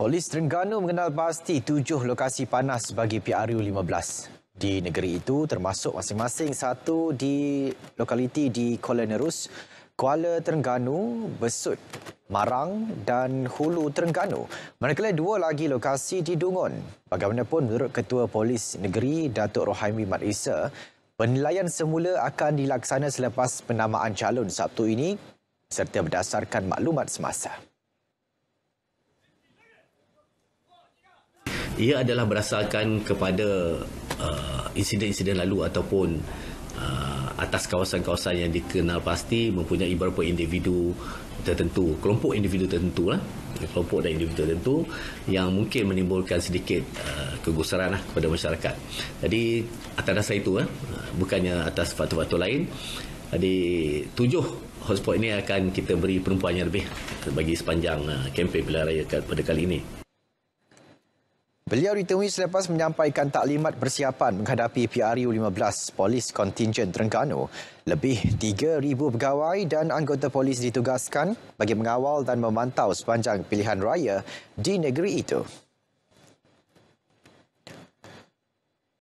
Polis Terengganu mengenal pasti tujuh lokasi panas bagi PRU-15 di negeri itu termasuk masing-masing satu di lokaliti di Kuala Nerus, Kuala Terengganu, Besut, Marang dan Hulu Terengganu. Manakala dua lagi lokasi di Dungun. Bagaimanapun menurut Ketua Polis Negeri Datuk Rohaimi Mat Isa, penilaian semula akan dilaksana selepas penamaan calon Sabtu ini serta berdasarkan maklumat semasa. ia adalah berasaskan kepada uh, insiden-insiden lalu ataupun uh, atas kawasan-kawasan yang dikenal pasti mempunyai beberapa individu tertentu, kelompok individu tertentu lah, kelompok dan individu tertentu yang mungkin menimbulkan sedikit uh, kegusaran lah kepada masyarakat. Jadi atas dasar itu lah, bukannya atas faktor-faktor lain, jadi tujuh hotspot ini akan kita beri perempuan yang lebih bagi sepanjang uh, kempen pilihan raya pada kali ini. Beliau ditemui selepas menyampaikan taklimat persiapan menghadapi PRU 15 Polis Kontingen Terengganu. Lebih 3,000 pegawai dan anggota polis ditugaskan bagi mengawal dan memantau sepanjang pilihan raya di negeri itu.